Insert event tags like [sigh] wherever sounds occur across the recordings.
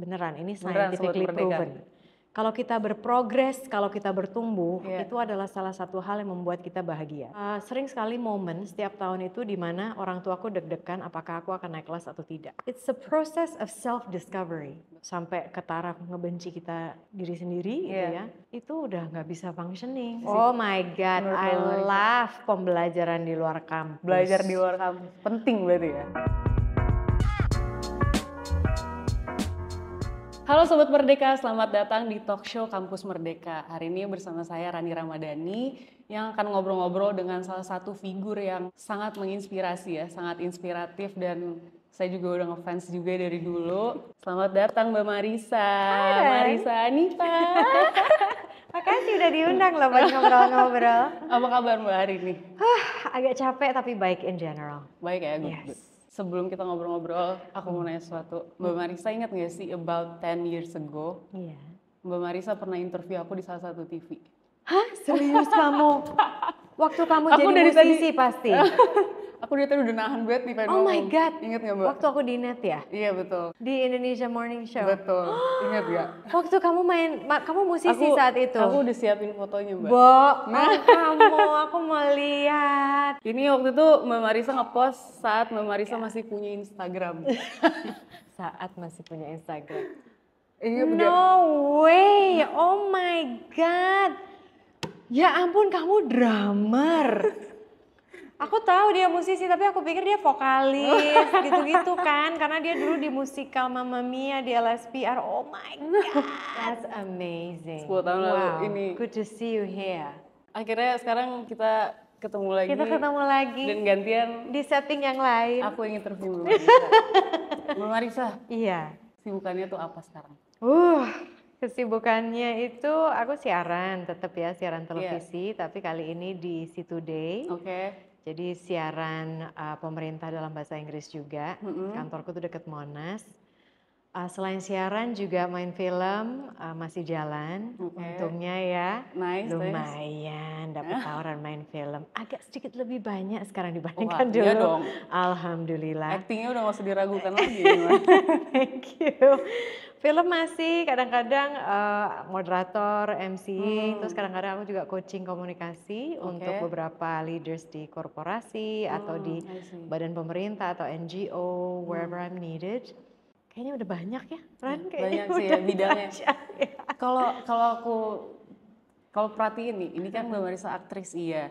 beneran ini scientifically beneran, proven. Kalau kita berprogres, kalau kita bertumbuh, yeah. itu adalah salah satu hal yang membuat kita bahagia. Uh, sering sekali momen setiap tahun itu di mana orang tuaku deg-degan apakah aku akan naik kelas atau tidak. It's a process of self discovery sampai ke taraf ngebenci kita diri sendiri, yeah. gitu iya. ya. Itu udah nggak bisa functioning. Oh my god, I love pembelajaran di luar kampus. Belajar di luar kampus penting berarti ya. Halo Sobat Merdeka, selamat datang di talk show Kampus Merdeka. Hari ini bersama saya Rani Ramadhani yang akan ngobrol-ngobrol dengan salah satu figur yang sangat menginspirasi ya, sangat inspiratif dan saya juga udah ngefans juga dari dulu. Selamat datang Mbak Marisa. Hai, Marisa Anita. [laughs] Makasih udah diundang loh buat ngobrol-ngobrol. Apa kabar Mbak hari ini? Huh, agak capek tapi baik in general. Baik ya, good. Yes. Good sebelum kita ngobrol-ngobrol, aku mau hmm. nanya sesuatu. Mbak Marisa ingat gak sih about 10 years ago? Iya. Mbak Marisa pernah interview aku di salah satu TV. Hah? Serius kamu? [laughs] Waktu kamu aku jadi dari musisi tadi... pasti. [laughs] Aku dia tadi udah nahan banget nih pengen Oh ngomong. my god. Ingat nggak mbak? Waktu aku di net ya? Iya betul. Di Indonesia Morning Show. Betul. [gasps] Ingat nggak? Waktu kamu main, kamu musisi aku, saat itu. Aku udah siapin fotonya mbak. Bo, nah. Oh, kamu, aku mau lihat. Ini waktu itu Mbak Marisa ngepost saat Mbak Marisa ya. masih punya Instagram. [laughs] saat masih punya Instagram. Ingat no dia. way, oh my god. Ya ampun kamu drummer. Aku tahu dia musisi tapi aku pikir dia vokalis [laughs] gitu-gitu kan karena dia dulu di musikal Mamma Mia di LSPR. Oh my god. That's amazing. 10 tahun wow. lalu ini. Good to see you here. Akhirnya sekarang kita ketemu lagi. Kita ketemu lagi. Dan gantian di setting yang lain. Aku ingin interview Mama [laughs] Marisa. Iya. Sibukannya tuh apa sekarang? Uh, Kesibukannya itu aku siaran tetap ya siaran iya. televisi yeah. tapi kali ini di Situ Day. Oke. Okay. Jadi siaran uh, pemerintah dalam bahasa Inggris juga. Mm-hmm. Kantorku tuh deket Monas. Uh, selain siaran juga main film uh, masih jalan. Okay. Untungnya ya nice, lumayan nice. dapat [laughs] tawaran main film. Agak sedikit lebih banyak sekarang dibandingkan Wah, iya dulu. Iya dong. Alhamdulillah. Aktingnya udah gak usah diragukan [laughs] lagi. Thank you film masih kadang-kadang uh, moderator, MC, hmm. terus kadang-kadang aku juga coaching komunikasi okay. untuk beberapa leaders di korporasi hmm, atau di hmm, badan pemerintah atau NGO hmm. wherever I'm needed. Kayaknya udah banyak ya, Ran. Ya, banyak sih ya bidangnya. Ya. Kalau ya. kalau aku kalau perhatiin nih, ini kan Mbak hmm. Marisa aktris iya,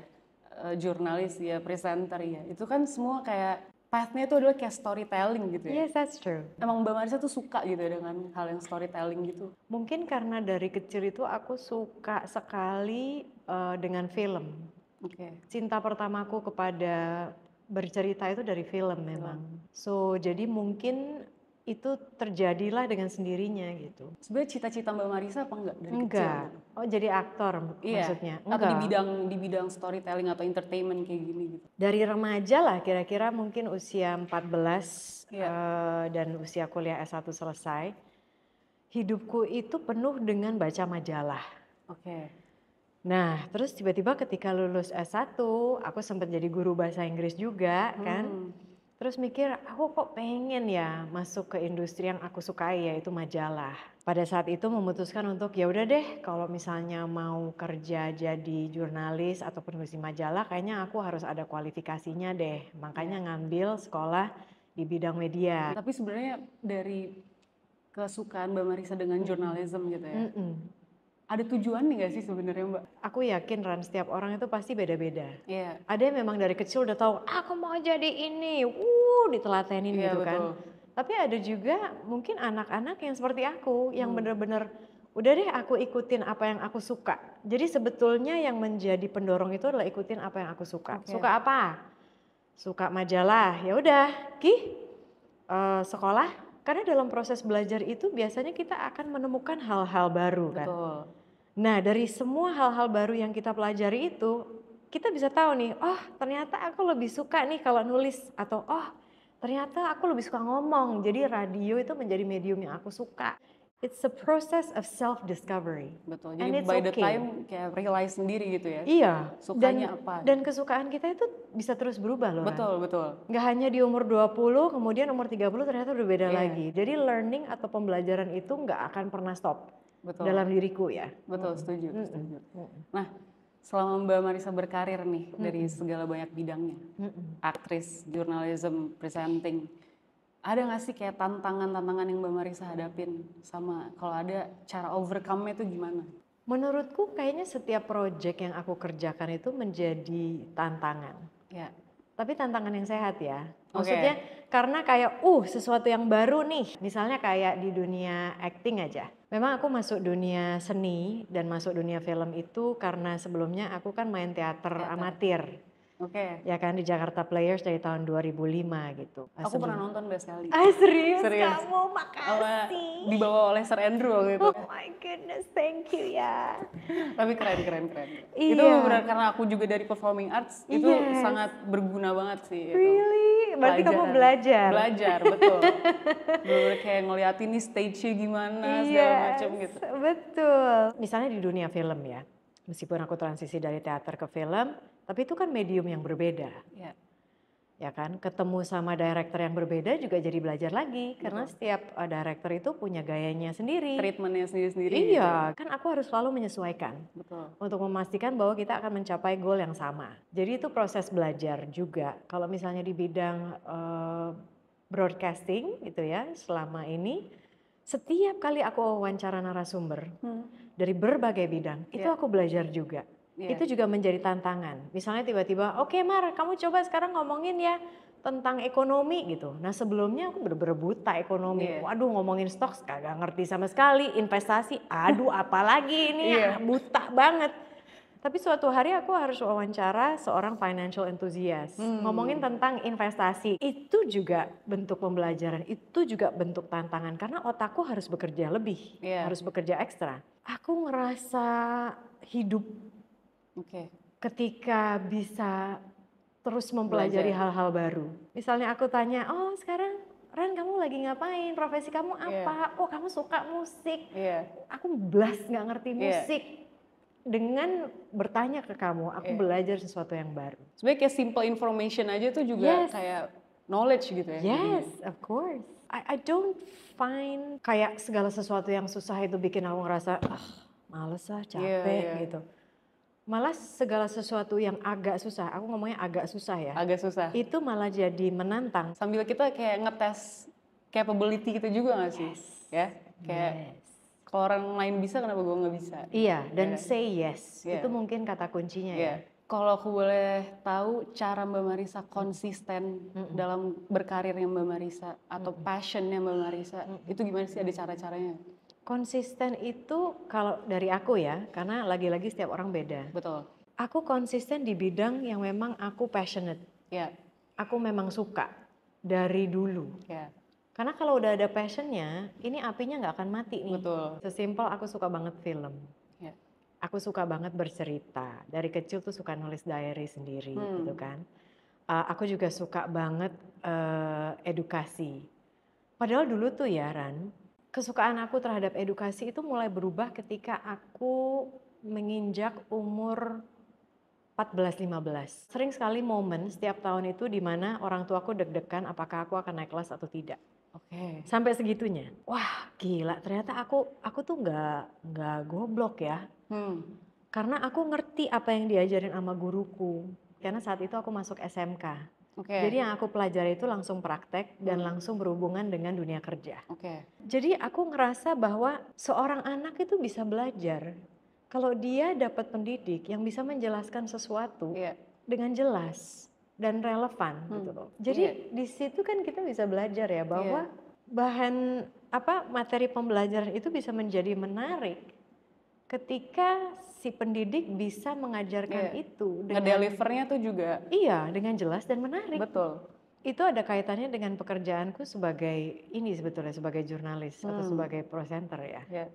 uh, jurnalis iya, presenter iya. Itu kan semua kayak pathnya itu adalah kayak storytelling gitu ya. Yes, that's true. Emang Mbak Marisa tuh suka gitu ya dengan hal yang storytelling gitu? Mungkin karena dari kecil itu aku suka sekali uh, dengan film. Oke. Okay. Cinta pertamaku kepada bercerita itu dari film memang. So, jadi mungkin itu terjadilah dengan sendirinya gitu. Sebenarnya cita-cita Mbak Marisa apa enggak dari enggak. kecil? Oh, jadi aktor iya. maksudnya. Enggak. Atau di bidang di bidang storytelling atau entertainment kayak gini gitu. Dari remaja lah kira-kira mungkin usia 14 iya. uh, dan usia kuliah S1 selesai. Hidupku itu penuh dengan baca majalah. Oke. Okay. Nah, terus tiba-tiba ketika lulus S1, aku sempat jadi guru bahasa Inggris juga kan? hmm. kan Terus mikir, aku kok pengen ya masuk ke industri yang aku sukai yaitu majalah. Pada saat itu memutuskan untuk ya udah deh kalau misalnya mau kerja jadi jurnalis atau penulis di majalah kayaknya aku harus ada kualifikasinya deh. Makanya iya. ngambil sekolah di bidang media. Tapi sebenarnya dari kesukaan Mbak Marisa dengan jurnalisme gitu ya. Mm -mm ada tujuan nih gak sih sebenarnya Mbak? Aku yakin Ran, setiap orang itu pasti beda-beda. Iya. Yeah. Ada yang memang dari kecil udah tahu, aku mau jadi ini, uh, ditelatenin yeah, gitu kan. betul. kan. Tapi ada juga mungkin anak-anak yang seperti aku, yang bener hmm. bener-bener udah deh aku ikutin apa yang aku suka. Jadi sebetulnya yang menjadi pendorong itu adalah ikutin apa yang aku suka. Okay. Suka apa? Suka majalah, ya udah, ki uh, sekolah. Karena dalam proses belajar itu biasanya kita akan menemukan hal-hal baru kan. Nah, dari semua hal-hal baru yang kita pelajari itu, kita bisa tahu nih, oh ternyata aku lebih suka nih kalau nulis atau oh ternyata aku lebih suka ngomong. Jadi radio itu menjadi medium yang aku suka. It's a process of self discovery. Betul. Jadi And it's by okay. the time kayak realize sendiri gitu ya. Iya. Sukanya dan, apa? Gitu. Dan kesukaan kita itu bisa terus berubah loh. Betul, kan? betul. Gak hanya di umur 20, kemudian umur 30 ternyata udah beda yeah. lagi. Jadi learning atau pembelajaran itu nggak akan pernah stop. Betul. dalam diriku ya. Betul, setuju, hmm. setuju. Nah, selama Mbak Marisa berkarir nih hmm. dari segala banyak bidangnya, hmm. aktris, jurnalism, presenting, ada nggak sih kayak tantangan-tantangan yang Mbak Marisa hadapin sama kalau ada cara overcome-nya itu gimana? Menurutku kayaknya setiap proyek yang aku kerjakan itu menjadi tantangan. Ya. Tapi tantangan yang sehat ya. Maksudnya okay. karena kayak uh sesuatu yang baru nih. Misalnya kayak di dunia acting aja Memang aku masuk dunia seni dan masuk dunia film itu karena sebelumnya aku kan main teater, teater. amatir. Oke. Okay. Ya kan di Jakarta Players dari tahun 2005 gitu. Aku pernah nonton best sekali. Ah serius, serius? kamu makasih. Ola, dibawa oleh Sir Andrew gitu. Oh my goodness, thank you ya. Tapi keren keren keren. Iya. Itu benar karena aku juga dari performing arts itu yes. Iya. sangat berguna banget sih. Itu. Really? Berarti belajar. kamu belajar. Belajar betul. [laughs] Bener kayak ngeliatin nih stage-nya gimana yes, segala iya, macam gitu. Betul. Misalnya di dunia film ya. Meskipun aku transisi dari teater ke film, tapi itu kan medium yang berbeda. Ya. Ya kan, ketemu sama director yang berbeda juga jadi belajar lagi karena setiap uh, director itu punya gayanya sendiri, treatmentnya sendiri-sendiri. Iya, gitu. kan aku harus selalu menyesuaikan Betul. untuk memastikan bahwa kita akan mencapai goal yang sama. Jadi itu proses belajar juga. Kalau misalnya di bidang uh, broadcasting gitu ya, selama ini setiap kali aku wawancara narasumber hmm. dari berbagai bidang, yeah. itu ya. aku belajar juga yeah. itu iya. juga menjadi tantangan. Misalnya tiba-tiba, oke okay, Mar, kamu coba sekarang ngomongin ya tentang ekonomi gitu. Nah sebelumnya aku bener-bener buta ekonomi. Yeah. Waduh ngomongin stok kagak ngerti sama sekali. Investasi, aduh apalagi ini yeah. Iya. buta banget. Tapi suatu hari aku harus wawancara seorang financial enthusiast. Hmm. Ngomongin tentang investasi. Itu juga bentuk pembelajaran. Itu juga bentuk tantangan. Karena otakku harus bekerja lebih. Yeah. Harus bekerja ekstra. Aku ngerasa hidup okay. ketika bisa terus mempelajari hal-hal baru. Misalnya aku tanya, oh sekarang Ran kamu lagi ngapain? Profesi kamu iya. apa? Yeah. Oh kamu suka musik? Yeah. Aku belas nggak ngerti iya. musik. Dengan bertanya ke kamu, aku yeah. belajar sesuatu yang baru. Sebenarnya kayak simple information aja tuh juga yes. kayak knowledge gitu ya. Yes, of course. I, I don't find kayak segala sesuatu yang susah itu bikin aku ngerasa ah males lah iya, capek yeah, yeah. gitu malah segala sesuatu yang agak susah, aku ngomongnya agak susah ya. Agak susah. Itu malah jadi menantang. Sambil kita kayak ngetes capability kita juga nggak yes. sih? Ya, kayak yes. kalau orang lain bisa kenapa gue nggak bisa? Iya, dan yeah. say yes yeah. itu mungkin kata kuncinya yeah. ya. Kalau aku boleh tahu cara Mbak Marisa konsisten mm -hmm. dalam berkarirnya Mbak Marisa atau mm -hmm. passionnya Mbak Marisa, mm -hmm. itu gimana sih ada cara-caranya? Konsisten itu kalau dari aku ya, karena lagi-lagi setiap orang beda. Betul. Aku konsisten di bidang yang memang aku passionate. Ya. Yeah. Aku memang suka dari dulu. Ya. Yeah. Karena kalau udah ada passionnya, ini apinya nggak akan mati nih. Betul. Sesimpel aku suka banget film. Ya. Yeah. Aku suka banget bercerita. Dari kecil tuh suka nulis diary sendiri, hmm. gitu kan. Uh, aku juga suka banget uh, edukasi. Padahal dulu tuh ya Ran, kesukaan aku terhadap edukasi itu mulai berubah ketika aku menginjak umur 14-15. Sering sekali momen setiap tahun itu di mana orang tua aku deg-degan apakah aku akan naik kelas atau tidak. Oke. Okay. Sampai segitunya. Wah, gila. Ternyata aku aku tuh nggak nggak goblok ya. Hmm. Karena aku ngerti apa yang diajarin sama guruku. Karena saat itu aku masuk SMK. Okay. Jadi yang aku pelajari itu langsung praktek dan hmm. langsung berhubungan dengan dunia kerja. Okay. Jadi aku ngerasa bahwa seorang anak itu bisa belajar kalau dia dapat pendidik yang bisa menjelaskan sesuatu yeah. dengan jelas dan relevan hmm. gitu loh. Jadi yeah. di situ kan kita bisa belajar ya iya. bahwa yeah. bahan apa materi pembelajaran itu bisa menjadi menarik ketika si pendidik bisa mengajarkan yeah. itu dengan delivernya tuh juga iya dengan jelas dan menarik betul itu ada kaitannya dengan pekerjaanku sebagai ini sebetulnya sebagai jurnalis hmm. atau sebagai presenter ya yeah.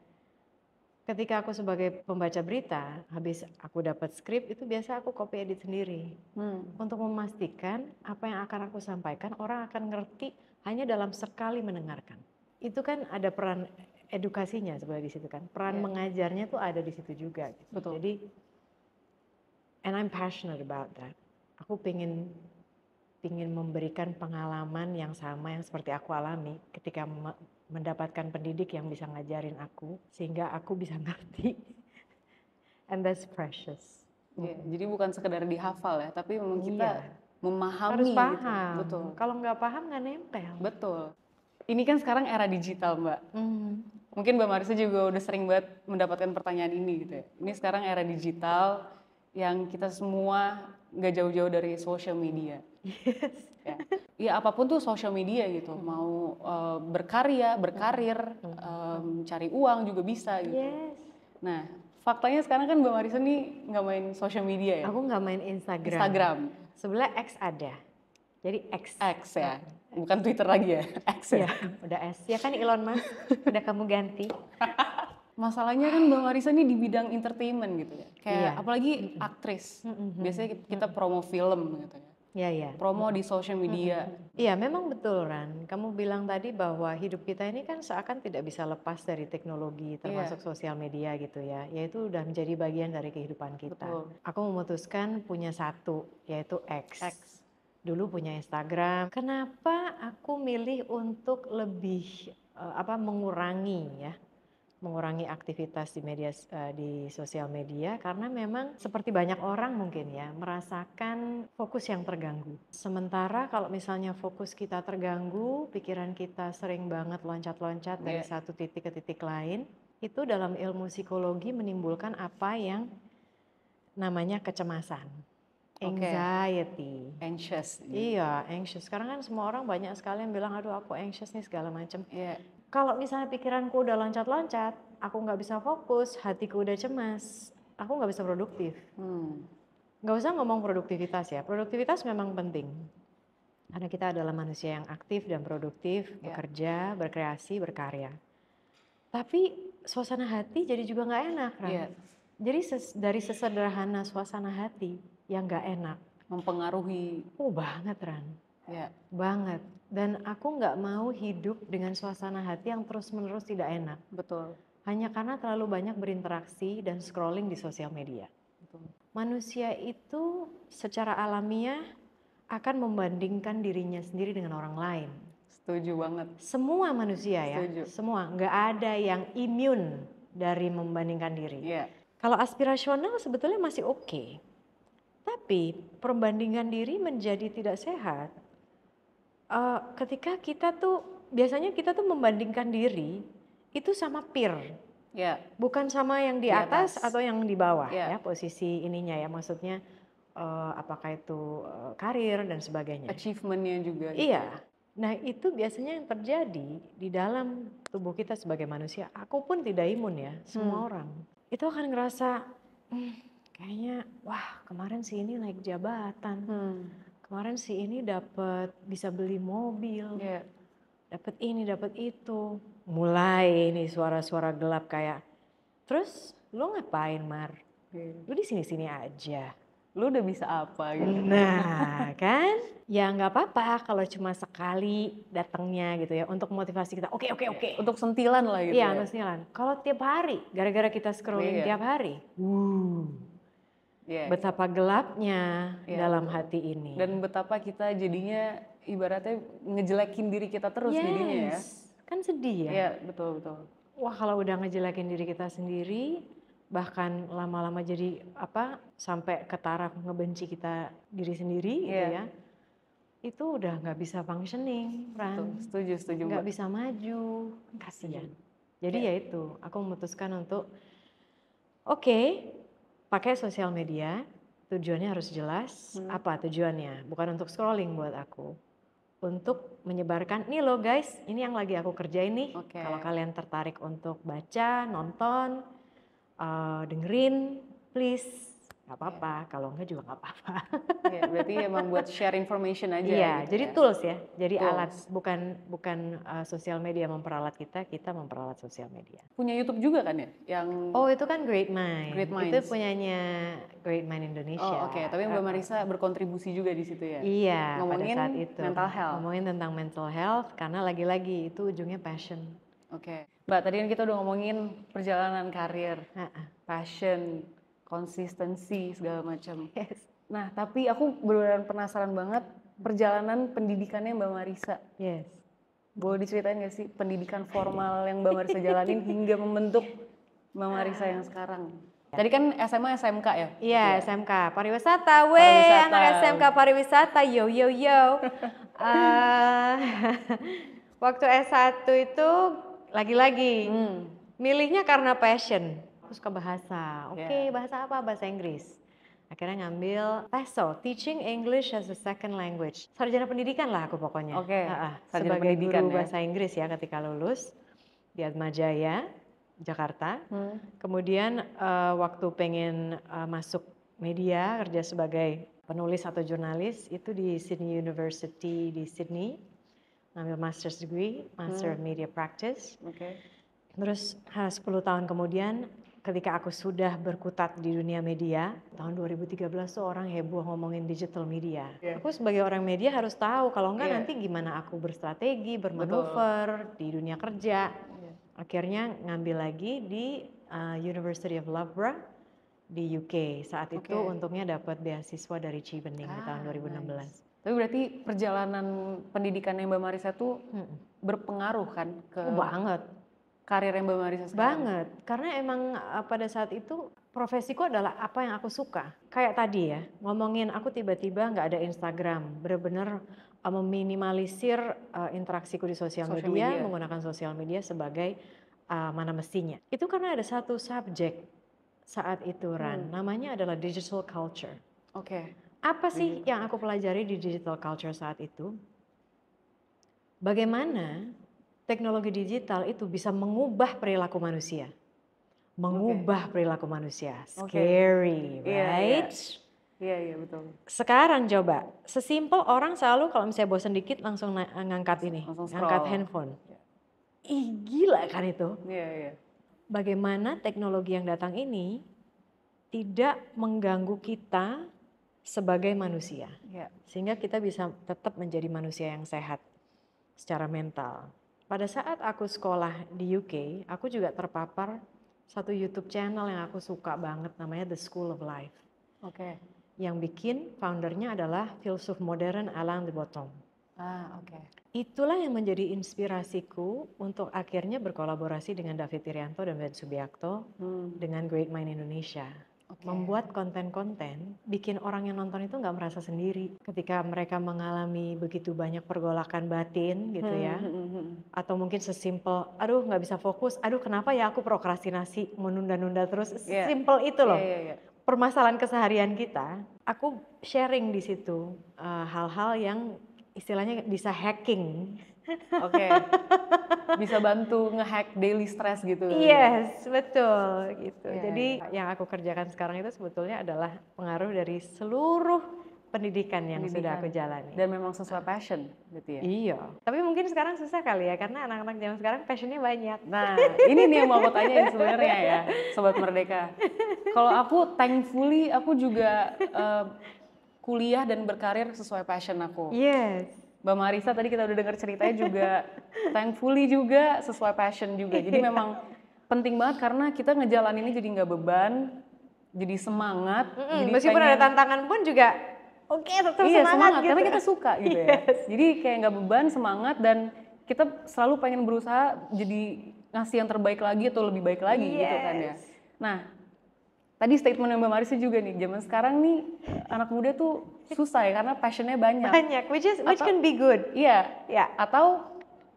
ketika aku sebagai pembaca berita habis aku dapat skrip itu biasa aku copy edit sendiri hmm. untuk memastikan apa yang akan aku sampaikan orang akan ngerti hanya dalam sekali mendengarkan itu kan ada peran edukasinya sebenarnya di situ kan peran yeah. mengajarnya tuh ada di situ juga gitu. Betul. jadi and I'm passionate about that aku pengen ingin memberikan pengalaman yang sama yang seperti aku alami ketika me mendapatkan pendidik yang bisa ngajarin aku sehingga aku bisa [laughs] ngerti and that's precious yeah, mm. jadi bukan sekedar dihafal ya tapi memang kita yeah. memahami harus gitu. paham gitu. betul kalau nggak paham nggak nempel betul ini kan sekarang era digital mbak mm mungkin Mbak Marisa juga udah sering banget mendapatkan pertanyaan ini gitu ya. Ini sekarang era digital yang kita semua nggak jauh-jauh dari social media. Yes. Ya. ya apapun tuh social media gitu, hmm. mau uh, berkarya, berkarir, um, cari uang juga bisa gitu. Yes. Nah faktanya sekarang kan Mbak Marisa nih nggak main social media ya? Aku nggak main Instagram. Instagram. Sebelah X ada, jadi X. X ya bukan Twitter lagi ya X ya, ya udah S ya kan Elon Musk udah kamu ganti [laughs] masalahnya kan Mbak Marisa ini di bidang entertainment gitu ya kayak iya. apalagi mm -hmm. aktris biasanya kita promo film gitu ya Ya, ya. Promo di social media. Iya, memang betul Ran. Kamu bilang tadi bahwa hidup kita ini kan seakan tidak bisa lepas dari teknologi, iya. termasuk yeah. sosial media gitu ya. Yaitu udah menjadi bagian dari kehidupan kita. Betul. Aku memutuskan punya satu, yaitu X. X dulu punya Instagram. Kenapa aku milih untuk lebih uh, apa mengurangi ya? mengurangi aktivitas di media eh, di sosial media karena memang seperti banyak orang mungkin ya merasakan fokus yang terganggu. Sementara kalau misalnya fokus kita terganggu, pikiran kita sering banget loncat-loncat dari yeah. satu titik ke titik lain, itu dalam ilmu psikologi menimbulkan apa yang namanya kecemasan anxiety. Okay. Anxious. Iya, anxious. Sekarang kan semua orang banyak sekali yang bilang, aduh aku anxious nih segala macam. Yeah. Kalau misalnya pikiranku udah loncat-loncat, aku nggak bisa fokus, hatiku udah cemas, aku nggak bisa produktif. Hmm. usah ngomong produktivitas ya, produktivitas memang penting. Karena kita adalah manusia yang aktif dan produktif, yeah. bekerja, berkreasi, berkarya. Tapi suasana hati jadi juga nggak enak, kan? Yeah. Jadi dari sesederhana suasana hati, yang nggak enak. Mempengaruhi. Oh banget Ran. Ya. Banget. Dan aku nggak mau hidup dengan suasana hati yang terus-menerus tidak enak. Betul. Hanya karena terlalu banyak berinteraksi dan scrolling di sosial media. Betul. Manusia itu secara alamiah akan membandingkan dirinya sendiri dengan orang lain. Setuju banget. Semua manusia ya. Setuju. Semua. Nggak ada yang imun dari membandingkan diri. Ya. Kalau aspirasional sebetulnya masih oke. Okay tapi perbandingan diri menjadi tidak sehat uh, ketika kita tuh biasanya kita tuh membandingkan diri itu sama peer. Yeah. Bukan sama yang di, di atas, atau yang di bawah yeah. ya posisi ininya ya maksudnya uh, apakah itu uh, karir dan sebagainya. Achievementnya juga. Gitu iya. Ya. Nah itu biasanya yang terjadi di dalam tubuh kita sebagai manusia. Aku pun tidak imun ya, semua hmm. orang. Itu akan ngerasa, hmm, kayaknya wah kemarin si ini naik jabatan hmm. kemarin si ini dapat bisa beli mobil yeah. dapat ini dapat itu mulai ini suara-suara gelap kayak terus lu ngapain mar yeah. lu di sini-sini aja lu udah bisa apa gitu. Nah, [laughs] kan? Ya nggak apa-apa kalau cuma sekali datangnya gitu ya untuk motivasi kita. Oke, okay, oke, okay, oke. Okay. Iya, untuk sentilan lah gitu. Iya, ya. sentilan. Kalau tiap hari gara-gara kita scrolling yeah. tiap hari. Wuh yeah. Iya. betapa gelapnya yeah. dalam hati ini dan betapa kita jadinya ibaratnya ngejelekin diri kita terus yes. jadinya ya kan sedih ya yeah, betul betul wah kalau udah ngejelekin diri kita sendiri bahkan lama-lama jadi apa sampai ketara ngebenci kita diri sendiri yeah. gitu iya. ya itu udah nggak bisa functioning, Ran. Setuju, setuju. Nggak bisa maju, kasihan. Iya. Jadi yeah. ya itu, aku memutuskan untuk oke, okay, pakai sosial media tujuannya harus jelas hmm. apa tujuannya bukan untuk scrolling buat aku untuk menyebarkan nih loh guys ini yang lagi aku kerjain nih okay. kalau kalian tertarik untuk baca nonton uh, dengerin please nggak apa-apa. Yeah. Kalau enggak juga nggak apa-apa. yeah, berarti emang buat share information aja. Iya, yeah, gitu jadi ya. tools ya. Jadi tools. alat, bukan bukan uh, sosial media memperalat kita, kita memperalat sosial media. Punya YouTube juga kan ya? Yang Oh, itu kan Great Mind. Great Minds. Itu punyanya Great Mind Indonesia. Oh, oke. Okay. Tapi Mbak Marisa berkontribusi juga di situ ya? Iya, ngomongin pada saat itu. mental health. Ngomongin tentang mental health karena lagi-lagi itu ujungnya passion. Oke. Okay. Mbak, tadi kan kita udah ngomongin perjalanan karir, uh passion, konsistensi segala macam. Yes. Nah, tapi aku benar-benar penasaran banget perjalanan pendidikannya Mbak Marisa. Yes. Boleh diceritain gak sih pendidikan [laughs] formal yang Mbak Marisa jalanin hingga membentuk Mbak Marisa yang sekarang? Ya. Tadi kan SMA SMK ya? Iya, gitu ya. SMK pariwisata. Weh, anak SMK pariwisata. Yo yo yo. uh, [laughs] [laughs] waktu S1 itu lagi-lagi hmm. milihnya karena passion aku suka bahasa. Oke, okay, ya. yeah. bahasa apa? Bahasa Inggris. Akhirnya ngambil TESOL, Teaching English as a Second Language. Sarjana pendidikan lah aku pokoknya. Oke. Okay. Uh, sarjana sebagai pendidikan guru ya. bahasa Inggris ya ketika lulus di Atmajaya, Jakarta. Hmm. Kemudian uh, waktu pengen uh, masuk media kerja sebagai penulis atau jurnalis itu di Sydney University di Sydney ngambil master's degree, master hmm. of media practice. Oke. Okay. Terus 10 tahun kemudian ketika aku sudah berkutat di dunia media tahun 2013 tuh orang heboh ngomongin digital media. Yeah. Aku sebagai orang media harus tahu kalau enggak yeah. nanti gimana aku berstrategi, bermanuver Betul. di dunia kerja. Yeah. Akhirnya ngambil lagi di uh, University of Loughborough di UK. Saat okay. itu untungnya dapat beasiswa dari Cibening ah, di tahun 2016. Ah, nice. Tapi berarti perjalanan pendidikannya Mbak Marisa tuh hmm. berpengaruh kan ke oh, banget karir yang Mbak Marisa sekarang? Banget, karena emang eh, pada saat itu profesiku adalah apa yang aku suka. Kayak tadi ya, ngomongin aku tiba-tiba nggak ada Instagram, bener-bener eh, meminimalisir uh, interaksiku di sosial media, media, menggunakan sosial media sebagai uh, mana mestinya. Itu karena ada satu subjek saat itu hmm. Ran, hmm. namanya adalah digital culture. Oke. Okay. Apa sih digital. yang aku pelajari di digital culture saat itu? Bagaimana teknologi digital itu bisa mengubah perilaku manusia. Mengubah okay. perilaku manusia. Scary, okay. Iya, iya. right? Iya, yeah, iya yeah, betul. Sekarang coba, sesimpel orang selalu kalau misalnya bosan dikit langsung ngangkat ini, langsung ngangkat handphone. Iya. Ih gila kan itu. Iya, iya. Bagaimana teknologi yang datang ini tidak mengganggu kita sebagai manusia. Sehingga kita bisa tetap menjadi manusia yang sehat secara mental pada saat aku sekolah di UK, aku juga terpapar satu YouTube channel yang aku suka banget namanya The School of Life. Oke. Okay. Yang bikin foundernya adalah filsuf modern Alain de Botton. Ah, oke. Okay. Itulah yang menjadi inspirasiku untuk akhirnya berkolaborasi dengan David Irianto dan Ben Subiakto hmm. dengan Great Mind Indonesia okay. membuat konten-konten bikin orang yang nonton itu nggak merasa sendiri ketika mereka mengalami begitu banyak pergolakan batin gitu hmm, ya hmm, hmm, atau mungkin sesimpel aduh nggak bisa fokus aduh kenapa ya aku prokrastinasi menunda-nunda terus yeah. Iya. simple itu loh yeah, yeah, yeah. permasalahan keseharian kita aku sharing di situ eh, hal-hal uh, hal -hal yang istilahnya bisa hacking Oke. Okay. [laughs] Bisa bantu ngehack daily stress gitu. Ya? Yes, betul gitu. Yeah. Jadi iya. yang aku kerjakan sekarang itu sebetulnya adalah pengaruh dari seluruh pendidikan yang pendidikan. sudah aku jalani. Dan memang sesuai passion gitu ya. Iya. Tapi mungkin sekarang susah kali ya karena anak-anak zaman sekarang passionnya banyak. Nah, ini nih yang mau aku tanyain sebenarnya ya, sobat merdeka. Kalau aku thankfully aku juga uh, kuliah dan berkarir sesuai passion aku. Yes Mbak Marisa tadi kita udah dengar ceritanya juga [laughs] thankfully juga sesuai passion juga. Jadi iya. memang penting banget karena kita ngejalan ini jadi nggak beban, jadi semangat. Mm -mm, jadi meskipun pengen, ada tantangan pun juga oke okay, tetap iya, semangat, semangat gitu. karena kita suka gitu ya. yes. ya. Jadi kayak nggak beban, semangat dan kita selalu pengen berusaha jadi ngasih yang terbaik lagi atau lebih baik lagi yes. gitu kan ya. Nah, tadi statement yang Mbak Marisa juga nih, zaman sekarang nih iya. anak muda tuh susah ya karena passionnya banyak. Banyak, which is which atau, can be good. Iya. Yeah. Atau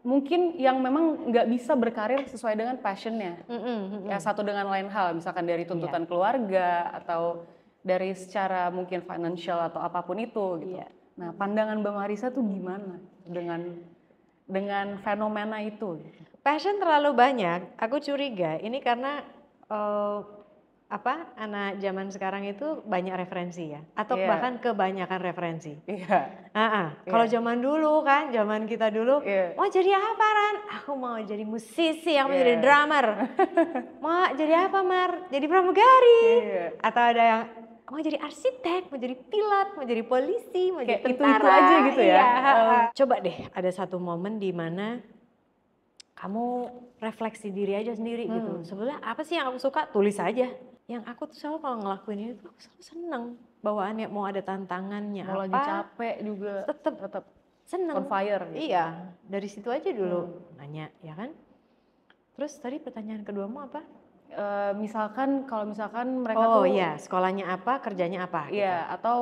mungkin yang memang nggak bisa berkarir sesuai dengan passionnya. Mm -hmm. Ya satu dengan lain hal, misalkan dari iya. tuntutan yeah. keluarga atau dari secara mungkin financial atau apapun itu gitu. Yeah. Nah, pandangan Mbak Marisa tuh gimana dengan dengan fenomena itu? Passion terlalu banyak, aku curiga. Ini karena uh, apa anak zaman sekarang itu banyak referensi ya atau yeah. bahkan kebanyakan referensi. Iya. Yeah. Uh -uh. yeah. Kalau zaman dulu kan, zaman kita dulu, yeah. mau jadi apa Ran? Aku mau jadi musisi, aku yeah. mau iya. jadi drummer. [laughs] mau jadi apa Mar? Jadi pramugari. Yeah. Atau ada yang mau jadi arsitek, mau jadi pilot, mau jadi polisi, mau Kayak jadi tentara. Itu, itu aja gitu ya. Iya. Um. Coba deh ada satu momen di mana kamu refleksi diri aja sendiri gitu. hmm. gitu. Sebenarnya apa sih yang aku suka? Tulis aja yang aku tuh selalu kalau ngelakuin itu aku selalu seneng bawaannya mau ada tantangannya mau apa, lagi capek juga tetep tetep seneng on fire gitu. iya dari situ aja dulu hmm. nanya ya kan terus tadi pertanyaan kedua mau apa e, misalkan kalau misalkan mereka oh, tuh iya sekolahnya apa kerjanya apa gitu? iya gitu. atau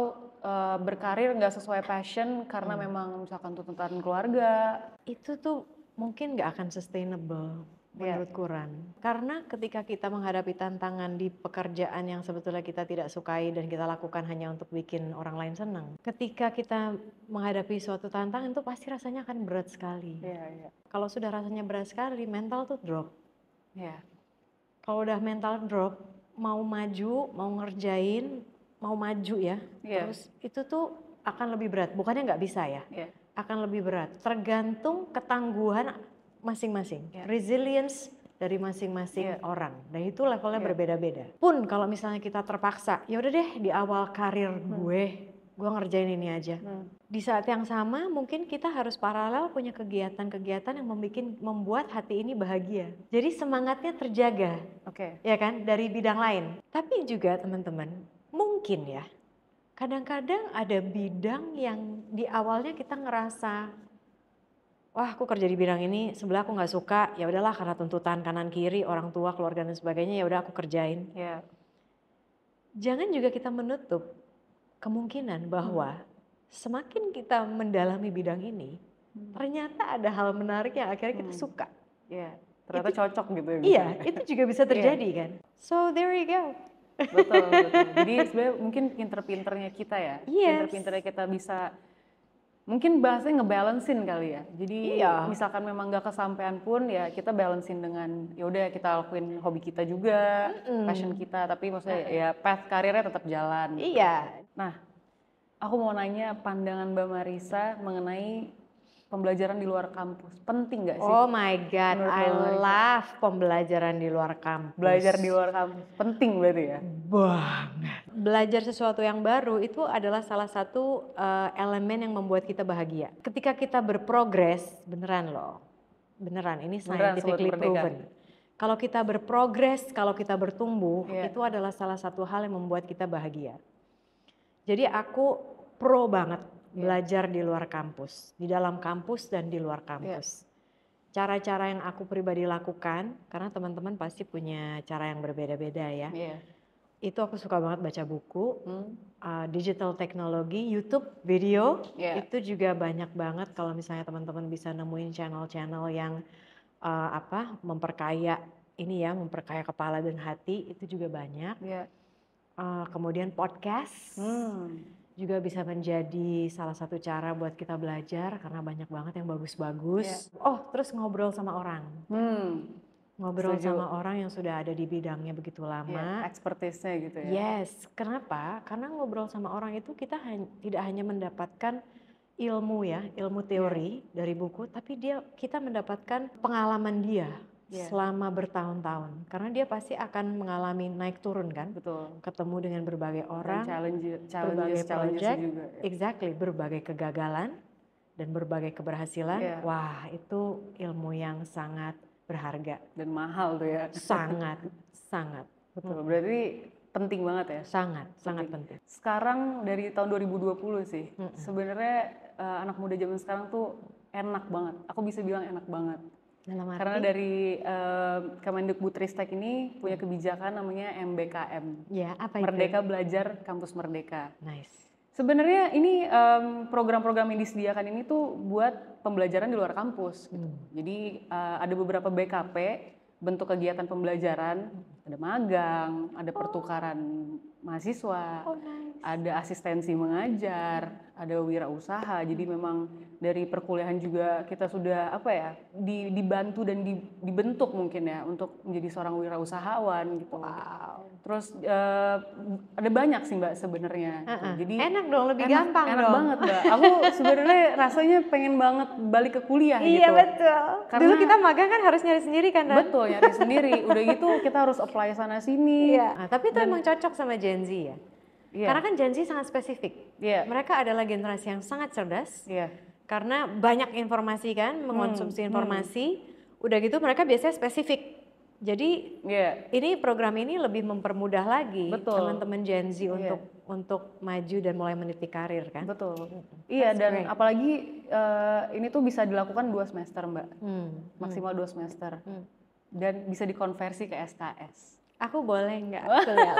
e, berkarir nggak sesuai passion karena hmm. memang misalkan tuntutan keluarga itu tuh mungkin nggak akan sustainable Iya. menurut Quran. Karena ketika kita menghadapi tantangan di pekerjaan yang sebetulnya kita tidak sukai dan kita lakukan hanya untuk bikin orang lain senang, ketika kita menghadapi suatu tantangan itu pasti rasanya akan berat sekali. Yeah, yeah. Kalau sudah rasanya berat sekali, mental tuh drop. Yeah. Kalau udah mental drop, mau maju, mau ngerjain, mau maju ya, yeah. terus itu tuh akan lebih berat. Bukannya nggak bisa ya, yeah. akan lebih berat. Tergantung ketangguhan masing-masing, yeah. resilience dari masing-masing yeah. orang. Dan itu levelnya yeah. berbeda-beda. Pun kalau misalnya kita terpaksa, ya udah deh di awal karir hmm. gue, gue ngerjain ini aja. Hmm. Di saat yang sama mungkin kita harus paralel punya kegiatan-kegiatan yang membuat membuat hati ini bahagia. Jadi semangatnya terjaga. Oke. Okay. Ya kan dari bidang lain. Tapi juga teman-teman, mungkin ya. Kadang-kadang ada bidang yang di awalnya kita ngerasa wah aku kerja di bidang ini sebelah aku nggak suka ya udahlah karena tuntutan kanan kiri orang tua keluarga dan sebagainya ya udah aku kerjain yeah. jangan juga kita menutup kemungkinan bahwa hmm. semakin kita mendalami bidang ini hmm. ternyata ada hal menarik yang akhirnya kita hmm. suka yeah. ternyata itu, cocok gitu ya iya itu juga bisa [laughs] iya. terjadi yeah. kan so there you go betul betul [laughs] jadi sebenarnya mungkin pinter-pinternya kita ya yes. pinter-pinternya kita bisa mungkin bahasanya ngebalancein kali ya. Jadi iya. misalkan memang gak kesampaian pun ya kita balancein dengan yaudah kita lakuin hobi kita juga, mm-hmm. passion kita, tapi maksudnya mm ya path karirnya tetap jalan. Iya. Nah, aku mau nanya pandangan Mbak Marisa mengenai pembelajaran di luar kampus penting nggak sih? Oh my god, I gitu. love pembelajaran di luar kampus. Belajar di luar kampus penting berarti ya? Banget. Belajar sesuatu yang baru itu adalah salah satu uh, elemen yang membuat kita bahagia. Ketika kita berprogres, beneran loh, beneran ini scientifically beneran, proven. Kalau kita berprogres, kalau kita bertumbuh, yeah. itu adalah salah satu hal yang membuat kita bahagia. Jadi aku pro banget Ya. belajar di luar kampus, di dalam kampus dan di luar kampus. Ya. Cara-cara yang aku pribadi lakukan, karena teman-teman pasti punya cara yang berbeda-beda ya. Iya. Itu aku suka banget baca buku, hmm. uh, digital teknologi, YouTube, video, ya. itu juga banyak banget kalau misalnya teman-teman bisa nemuin channel-channel yang uh, apa memperkaya ini ya memperkaya kepala dan hati itu juga banyak. Yeah. Uh, kemudian podcast. Hmm juga bisa menjadi salah satu cara buat kita belajar karena banyak banget yang bagus-bagus. Yeah. Oh, terus ngobrol sama orang. Hmm. Ngobrol Setuju. sama orang yang sudah ada di bidangnya begitu iya, lama. Yeah, Ekspertisnya gitu ya. Yes, kenapa? Karena ngobrol sama orang itu kita tidak hanya mendapatkan ilmu ya, ilmu teori yeah. dari buku, tapi dia kita mendapatkan pengalaman dia yeah. selama bertahun-tahun karena dia pasti akan mengalami naik turun kan betul ketemu dengan berbagai orang dan challenge, challenge berbagai challenge project juga, ya. exactly berbagai kegagalan dan berbagai keberhasilan yeah. wah itu ilmu yang sangat berharga dan mahal tuh ya sangat [laughs] sangat betul berarti penting banget ya sangat penting. sangat penting sekarang dari tahun 2020 sih -hmm. sebenarnya uh, anak muda zaman sekarang tuh enak banget aku bisa bilang enak banget dalam arti? Karena dari uh, Kemendikbud ini punya kebijakan namanya MBKM. Ya, apa itu? Merdeka Belajar Kampus Merdeka. Nice. Sebenarnya ini program mmm, program-program yang disediakan ini tuh buat pembelajaran di luar kampus. Gitu. Hmm. Jadi uh, ada beberapa BKP bentuk kegiatan pembelajaran, ada magang, ada pertukaran mahasiswa, oh, nice. ada asistensi mengajar, ada wirausaha. Jadi memang dari perkuliahan juga kita sudah apa ya dibantu dan dibentuk mungkin ya untuk menjadi seorang wirausahawan gitu. Wow. Terus uh, ada banyak sih mbak sebenarnya. Uh -uh. Jadi enak dong, lebih enak, gampang enak dong. banget mbak. Aku sebenarnya rasanya pengen banget balik ke kuliah iya, gitu. Iya betul. Karena dulu kita magang kan harus nyari sendiri kan. Betul nyari sendiri. Udah gitu kita harus apply sana sini. Iya. Nah, tapi itu dan, emang cocok sama Jen. Gen Z ya. Yeah. Karena kan Gen Z sangat spesifik. Yeah. Mereka adalah generasi yang sangat cerdas. Yeah. Karena banyak informasi kan, mengonsumsi hmm. informasi. Hmm. Udah gitu mereka biasanya spesifik. Jadi yeah. ini program ini lebih mempermudah lagi teman-teman Gen Z iya. untuk yeah. untuk maju dan mulai meniti karir kan. Betul. Iya dan great. apalagi uh, ini tuh bisa dilakukan dua semester mbak, hmm. maksimal hmm. dua semester hmm. dan bisa dikonversi ke SKS. Aku boleh nggak [laughs] kuliah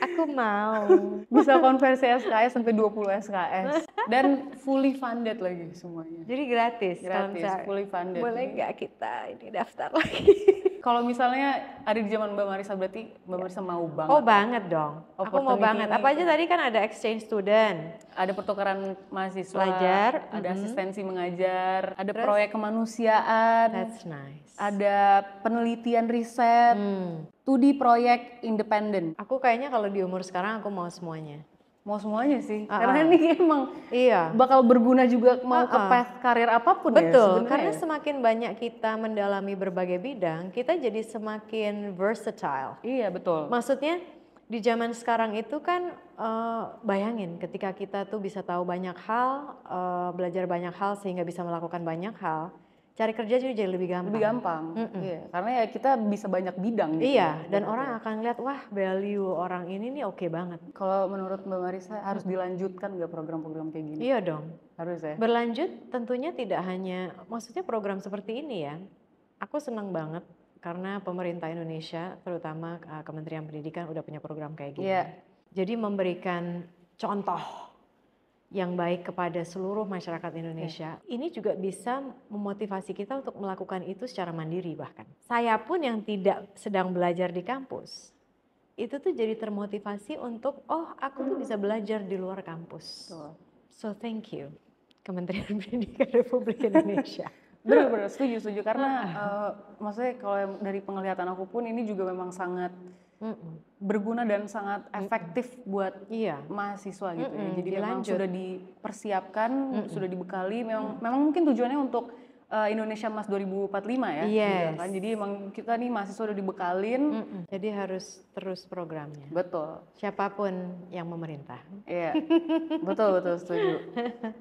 Aku mau. Bisa konversi SKS sampai 20 SKS. Dan fully funded lagi semuanya. Jadi gratis? Gratis, fully funded. Boleh nggak kita ini daftar lagi? Kalau misalnya ada di zaman Mbak Marisa berarti Mbak Marisa mau banget. Oh banget dong. Aku mau banget. Apa gitu. aja tadi kan ada exchange student. Ada pertukaran mahasiswa. Pelajar. Ada mm -hmm. asistensi mengajar. Ada Terus, proyek kemanusiaan. That's nice. Ada penelitian riset. Hmm. Studi proyek independen. Aku kayaknya kalau di umur sekarang aku mau semuanya mau semuanya sih uh-uh. karena ah. ini emang iya bakal berguna juga mau uh-uh. ke path karir apapun ya betul ya karena semakin banyak kita mendalami berbagai bidang kita jadi semakin versatile iya betul maksudnya di zaman sekarang itu kan uh, bayangin ketika kita tuh bisa tahu banyak hal uh, belajar banyak hal sehingga bisa melakukan banyak hal cari kerja juga jadi lebih gampang. Lebih gampang. Mm -mm. Iya, karena ya kita bisa banyak bidang gitu. Iya, ya, dan orang gitu. orang akan lihat wah value orang ini nih oke okay banget. Kalau menurut Mbak Marisa harus dilanjutkan nggak program-program kayak gini? Iya dong. Harus ya. Berlanjut tentunya tidak hanya maksudnya program seperti ini ya. Aku senang banget karena pemerintah Indonesia terutama eh, Kementerian Pendidikan udah punya program kayak gini. Iya. Jadi memberikan contoh yang baik kepada seluruh masyarakat Indonesia. Okay. Ya. Ini juga bisa memotivasi kita untuk melakukan itu secara mandiri bahkan. Saya pun yang tidak sedang belajar di kampus, itu tuh jadi termotivasi untuk oh aku tuh bisa belajar di luar kampus. So thank you Kementerian [laughs] Pendidikan Republik Indonesia. Benar-benar [laughs] setuju setuju karena uh, maksudnya kalau dari penglihatan aku pun ini juga memang sangat mm berguna dan sangat efektif mm buat iya. mahasiswa gitu mm ya. Jadi Dia memang sudah dipersiapkan, mm sudah dibekali. Memang mm memang mungkin tujuannya untuk uh, Indonesia Emas 2045 ya. Yes. Iya kan? Jadi emang kita nih mahasiswa sudah dibekalin. Mm -mm. Jadi harus terus programnya. Betul. Siapapun yang memerintah. Iya. [laughs] betul betul setuju.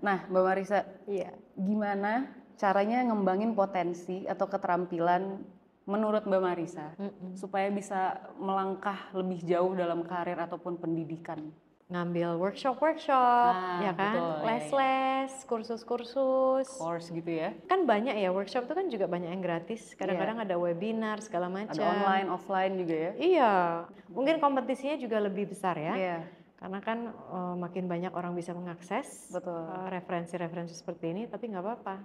Nah, Mbak Marisa, iya. gimana caranya ngembangin potensi atau keterampilan menurut Mbak Marisa mm-hmm. supaya bisa melangkah lebih jauh dalam karir ataupun pendidikan? Ngambil workshop-workshop, nah, ya kan, ya, ya. les-les, kursus-kursus. Course gitu ya? Kan banyak ya workshop itu kan juga banyak yang gratis. Kadang-kadang yeah. ada webinar segala macam. Ada online, offline juga ya? Iya, mungkin kompetisinya juga lebih besar ya. Yeah karena kan uh, makin banyak orang bisa mengakses eh, referensi-referensi uh, seperti ini tapi nggak apa-apa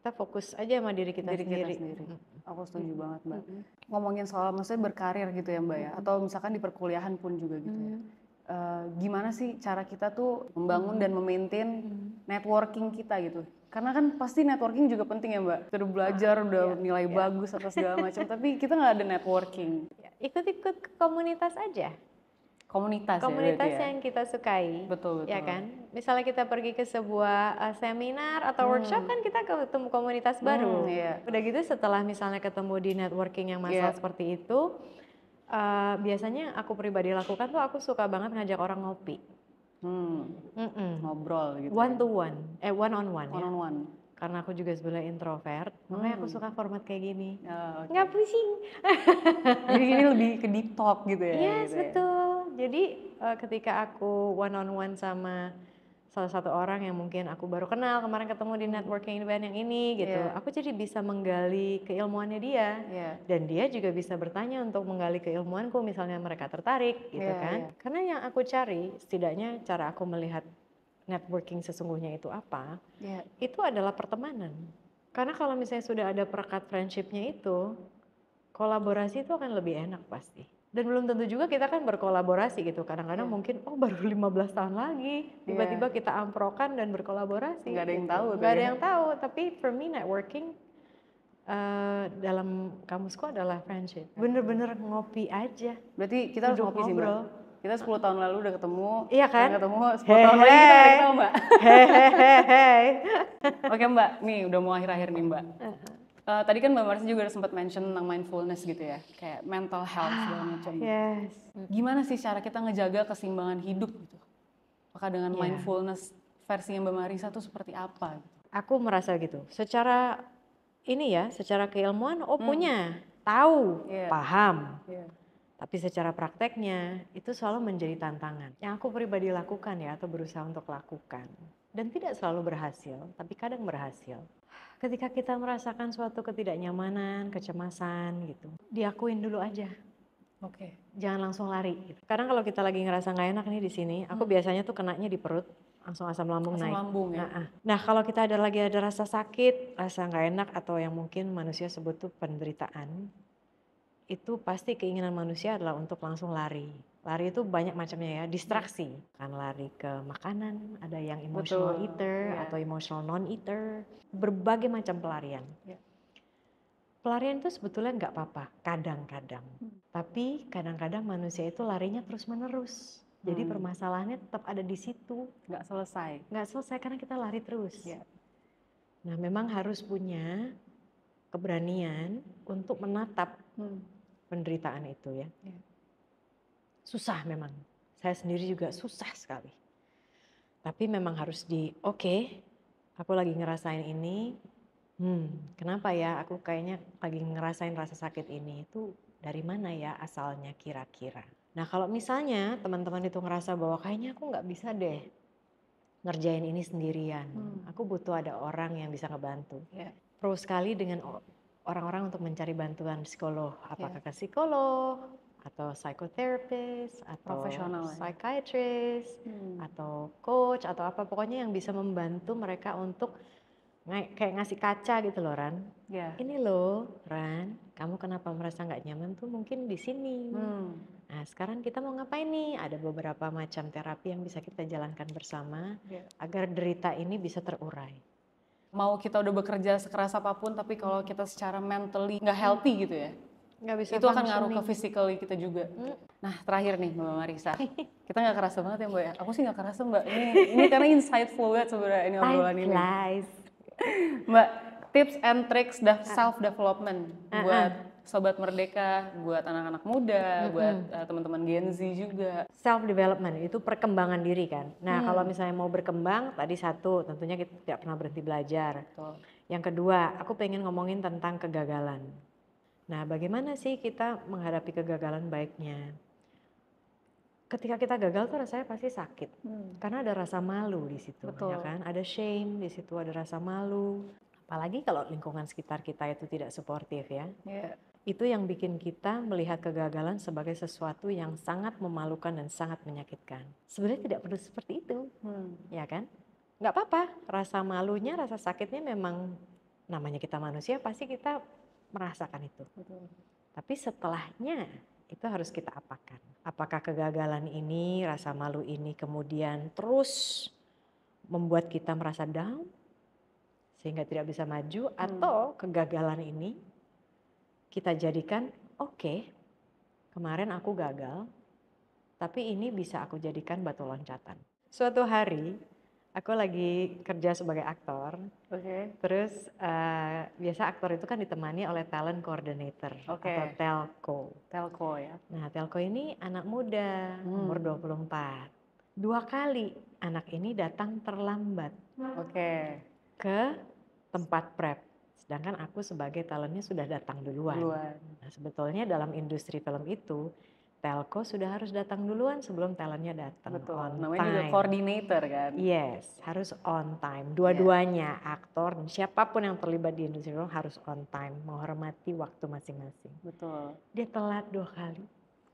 kita fokus aja sama diri kita diri sendiri. Kita sendiri. Aku setuju hmm. banget mbak. Hmm. Ngomongin soal maksudnya berkarir gitu ya mbak ya, atau misalkan di perkuliahan pun juga gitu hmm. ya. Uh, gimana sih cara kita tuh membangun hmm. dan memaintain hmm. networking kita gitu? Karena kan pasti networking juga penting ya mbak. Udah belajar, ah, udah iya, nilai iya. bagus atau segala macam, tapi kita nggak ada networking. Ya, ikut-ikut komunitas aja komunitas ya, komunitas ya, yang ya. kita sukai betul betul ya kan misalnya kita pergi ke sebuah uh, seminar atau hmm. workshop kan kita ketemu komunitas hmm, baru. yeah. Udah gitu setelah misalnya ketemu di networking yang masalah yeah. seperti itu, uh, biasanya aku pribadi lakukan tuh aku suka banget ngajak orang ngopi. Hmm. Mm -mm. Ngobrol gitu. One to one, eh one on one. One ya. on one karena aku juga sebelah introvert, hmm. makanya aku hmm. suka format kayak gini. Oh, ya, okay. Nggak pusing. [laughs] Jadi ini lebih ke deep talk gitu ya? Yes, gitu ya? betul. Ya. Jadi uh, ketika aku one on one sama salah satu orang yang mungkin aku baru kenal kemarin ketemu di hmm. networking event yang ini gitu. Yeah. Aku jadi bisa menggali keilmuannya dia yeah. dan dia juga bisa bertanya untuk menggali keilmuanku misalnya mereka tertarik gitu yeah, kan. Yeah. Karena yang aku cari setidaknya cara aku melihat networking sesungguhnya itu apa? Yeah. Itu adalah pertemanan. Karena kalau misalnya sudah ada perekat friendshipnya itu, kolaborasi itu akan lebih enak pasti dan belum tentu juga kita kan berkolaborasi gitu kadang-kadang yeah. mungkin oh baru 15 tahun lagi tiba-tiba yeah. kita amprokan dan berkolaborasi Gak ada yang tahu gak ada ya. yang tahu tapi for me networking uh, dalam kamusku adalah friendship iya. bener-bener ngopi aja berarti kita harus ngopi sih bro. kita 10 tahun lalu udah ketemu iya kan ketemu 10 hey, tahun hey. lagi kita ketemu mbak hey, hey, hey, oke mbak nih udah mau akhir-akhir nih mbak uh-huh uh, tadi kan Mbak Marsi juga sempat mention tentang mindfulness gitu ya, kayak mental health segala ah, macam. Yes. Gimana sih cara kita ngejaga keseimbangan hidup gitu? Maka dengan yeah. mindfulness versi yang Mbak Marisa tuh seperti apa? Gitu? Aku merasa gitu. Secara ini ya, secara keilmuan oh hmm. punya, tahu, yeah. paham. Yeah. Tapi secara prakteknya itu selalu menjadi tantangan. Yang aku pribadi lakukan ya atau berusaha untuk lakukan dan tidak selalu berhasil, tapi kadang berhasil ketika kita merasakan suatu ketidaknyamanan, kecemasan gitu, diakuin dulu aja. Oke. Okay. Jangan langsung lari. Gitu. Karena kalau kita lagi ngerasa nggak enak nih di sini, aku hmm. biasanya tuh kenanya di perut, langsung asam lambung asam naik. lambung ya. Nah, nah kalau kita ada lagi ada rasa sakit, rasa nggak enak atau yang mungkin manusia sebut tuh penderitaan, itu pasti keinginan manusia adalah untuk langsung lari. Lari itu banyak macamnya ya, distraksi. Iya. Kan lari ke makanan, ada yang emotional Betul. eater yeah. atau emotional non eater, berbagai macam pelarian. Yeah. Pelarian itu sebetulnya nggak apa-apa, kadang-kadang. Hmm. Tapi kadang-kadang manusia itu larinya terus-menerus. Jadi hmm. permasalahannya tetap ada di situ. Nggak selesai. Nggak selesai karena kita lari terus. Yeah. Nah memang harus punya keberanian untuk menatap hmm penderitaan itu ya. ya. Susah memang. Saya sendiri juga susah sekali. Tapi memang harus di oke, okay, aku lagi ngerasain ini. Hmm, kenapa ya aku kayaknya lagi ngerasain rasa sakit ini itu dari mana ya asalnya kira-kira. Nah kalau misalnya teman-teman itu ngerasa bahwa kayaknya aku nggak bisa deh ngerjain ini sendirian. Hmm. Aku butuh ada orang yang bisa ngebantu. Yeah. Pro sekali dengan orang-orang untuk mencari bantuan psikolog, apakah yeah. ke psikolog atau psikoterapis atau profesional ya. psychiatrist hmm. atau coach atau apa pokoknya yang bisa membantu mereka untuk kayak ngasih kaca gitu loh Ran. Yeah. Ini loh Ran, kamu kenapa merasa nggak nyaman tuh mungkin di sini. Hmm. Nah sekarang kita mau ngapain nih? Ada beberapa macam terapi yang bisa kita jalankan bersama yeah. agar derita ini bisa terurai mau kita udah bekerja sekeras apapun tapi kalau kita secara mentally nggak healthy gitu ya nggak bisa itu akan ngaruh ke physically kita juga mm. nah terakhir nih mbak Marisa [laughs] kita nggak kerasa banget ya mbak ya aku sih nggak kerasa mbak ini ini karena insightful banget sebenarnya ini obrolan ini guys. mbak tips and tricks ah. self development uh ah, buat ah sobat merdeka buat anak-anak muda, mm -hmm. buat uh, teman-teman Gen Z juga. Self development itu perkembangan diri kan. Nah, hmm. kalau misalnya mau berkembang, tadi satu, tentunya kita tidak pernah berhenti belajar. Betul. Yang kedua, aku pengen ngomongin tentang kegagalan. Nah, bagaimana sih kita menghadapi kegagalan baiknya? Ketika kita gagal tuh rasanya pasti sakit. Hmm. Karena ada rasa malu di situ, ya Betul. ya kan? Ada shame di situ, ada rasa malu. Apalagi kalau lingkungan sekitar kita itu tidak suportif ya. Yeah itu yang bikin kita melihat kegagalan sebagai sesuatu yang sangat memalukan dan sangat menyakitkan. Sebenarnya tidak perlu seperti itu, hmm. ya kan? Nggak apa-apa, rasa malunya, rasa sakitnya memang namanya kita manusia pasti kita merasakan itu. Betul. Tapi setelahnya itu harus kita apakan. Apakah kegagalan ini, rasa malu ini kemudian terus membuat kita merasa down sehingga tidak bisa maju hmm. atau kegagalan ini kita jadikan oke okay, kemarin aku gagal tapi ini bisa aku jadikan batu loncatan suatu hari aku lagi kerja sebagai aktor oke okay. terus uh, biasa aktor itu kan ditemani oleh talent coordinator okay. atau telco telco ya nah telco ini anak muda hmm. umur 24 dua kali anak ini datang terlambat oke okay. ke tempat prep sedangkan aku sebagai talentnya sudah datang duluan. Nah, sebetulnya dalam industri film itu telco sudah harus datang duluan sebelum talentnya datang. Betul. On Namanya time. juga koordinator kan. Yes, harus on time. Iya. Dua-duanya yeah. aktor siapapun yang terlibat di industri film harus on time, menghormati waktu masing-masing. Betul. Dia telat dua kali.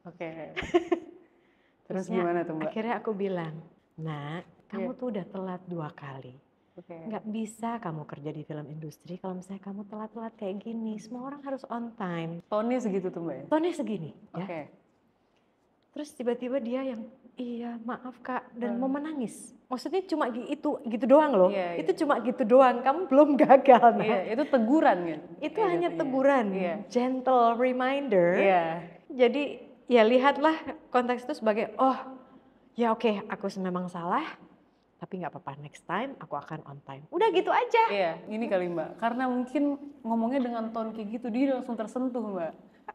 Oke. Okay. [laughs] Terus gimana tuh Mbak? Akhirnya aku bilang, nah kamu yeah. tuh udah telat dua kali. Okay. Nggak bisa kamu kerja di film industri kalau misalnya kamu telat-telat kayak gini. Hmm. Semua orang harus on time. Tone segitu tuh mbak. Ya? Tone segini. Ya. Oke. Okay. Ya. Terus tiba-tiba dia yang iya maaf kak dan hmm. mau menangis. Maksudnya cuma gitu gitu doang loh. Yeah, iya. itu cuma gitu doang. Kamu belum [laughs] gagal. Nah. Yeah, itu teguran kan? Itu yeah, hanya iya. teguran, yeah. gentle reminder. Yeah. Jadi ya lihatlah konteks itu sebagai oh ya oke okay, aku memang salah tapi nggak apa-apa next time aku akan on time udah gitu aja iya ini kali mbak karena mungkin ngomongnya dengan tone kayak gitu dia langsung tersentuh mbak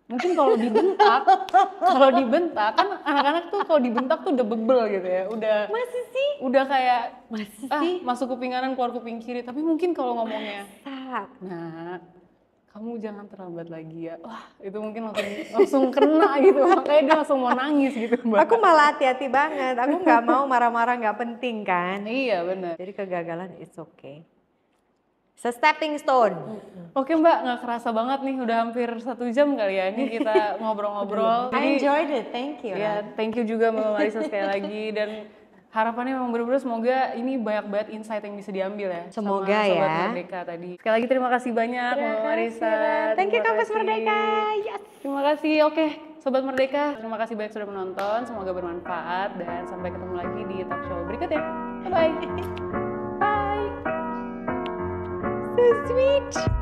mungkin kalau dibentak [laughs] kalau dibentak kan anak-anak tuh kalau dibentak tuh udah bebel gitu ya udah masih sih udah kayak masih ah, sih masuk kuping kanan keluar kuping kiri tapi mungkin kalau ngomongnya Masa. nah kamu jangan terlambat lagi ya wah itu mungkin langsung langsung kena gitu makanya dia langsung mau nangis gitu mbak aku malah hati-hati banget aku nggak mau marah-marah nggak -marah, penting kan iya benar jadi kegagalan it's okay It's stepping stone. Oke mbak, nggak kerasa banget nih, udah hampir satu jam kali ya ini kita [laughs] ngobrol-ngobrol. I enjoyed it, thank you. Ya, yeah, thank you juga mbak Marisa sekali lagi dan harapannya memang benar-benar semoga ini banyak banget insight yang bisa diambil ya. Semoga sama Sobat ya. Merdeka tadi. Sekali lagi terima kasih banyak terima Mama Marisa. Thank you Kampus Merdeka. Yes. Terima kasih. Oke, okay. Sobat Merdeka, terima kasih banyak sudah menonton. Semoga bermanfaat dan sampai ketemu lagi di talk show berikutnya. Bye bye. [laughs] bye. So sweet.